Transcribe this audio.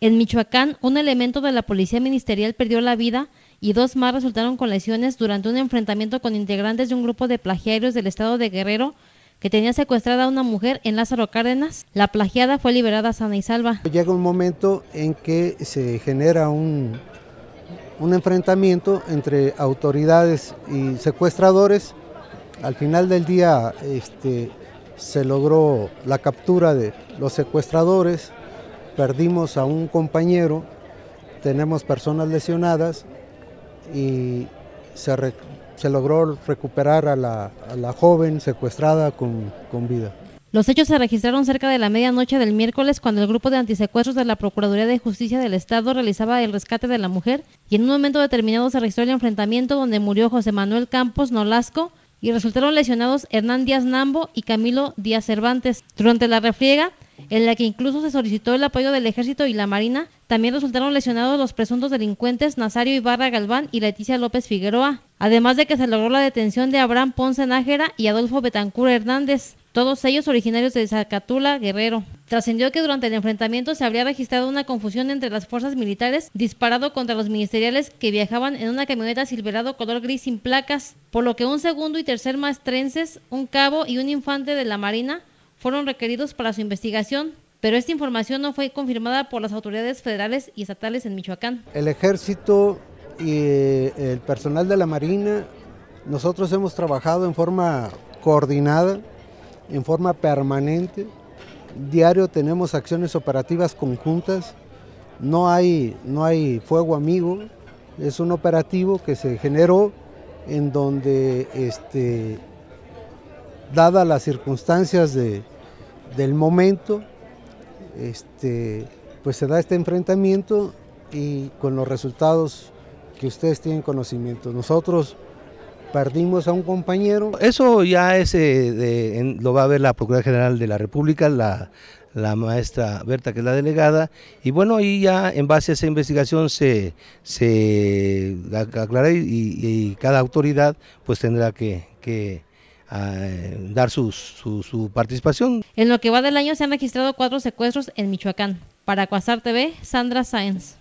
En Michoacán, un elemento de la policía ministerial perdió la vida y dos más resultaron con lesiones durante un enfrentamiento con integrantes de un grupo de plagiarios del estado de Guerrero que tenía secuestrada a una mujer en Lázaro Cárdenas. La plagiada fue liberada sana y salva. Llega un momento en que se genera un, un enfrentamiento entre autoridades y secuestradores. Al final del día este, se logró la captura de los secuestradores, perdimos a un compañero, tenemos personas lesionadas y se, logró recuperar a la, joven secuestrada con, con vida. Los hechos se registraron cerca de la medianoche del miércoles cuando el grupo de antisecuestros de la Procuraduría de Justicia del Estado realizaba el rescate de la mujer y en un momento determinado se registró el enfrentamiento donde murió José Manuel Campos Nolasco y resultaron lesionados Hernán Díaz Nambo y Camilo Díaz Cervantes. Durante la refriega, en la que incluso se solicitó el apoyo del Ejército y la Marina, también resultaron lesionados los presuntos delincuentes Nazario Ibarra Galván y Leticia López Figueroa, además de que se logró la detención de Abraham Ponce Nájera y Adolfo Betancur Hernández, todos ellos originarios de Zacatula, Guerrero. Trascendió que durante el enfrentamiento se habría registrado una confusión entre las fuerzas militares disparado contra los ministeriales que viajaban en una camioneta silverado color gris sin placas, por lo que un segundo y tercer maestrenses, un cabo y un infante de la Marina fueron requeridos para su investigación, pero esta información no fue confirmada por las autoridades federales y estatales en Michoacán. El ejército y eh, el personal de la Marina, nosotros hemos trabajado en forma coordinada, en forma permanente. Diario tenemos acciones operativas conjuntas, no hay, no hay fuego amigo, es un operativo que se generó en donde este, dadas las circunstancias del momento, este, pues se da este enfrentamiento y con los resultados que ustedes tienen conocimiento. Nosotros perdimos a un compañero. Eso ya es, eh, lo va a ver la Procuraduría General de la República, la, maestra Berta, que es la delegada, y bueno, ahí ya en base a esa investigación se, se y, cada autoridad pues tendrá que a eh, dar su, participación. En lo que va del año se han registrado cuatro secuestros en Michoacán. Para Cuasar TV, Sandra Sáenz.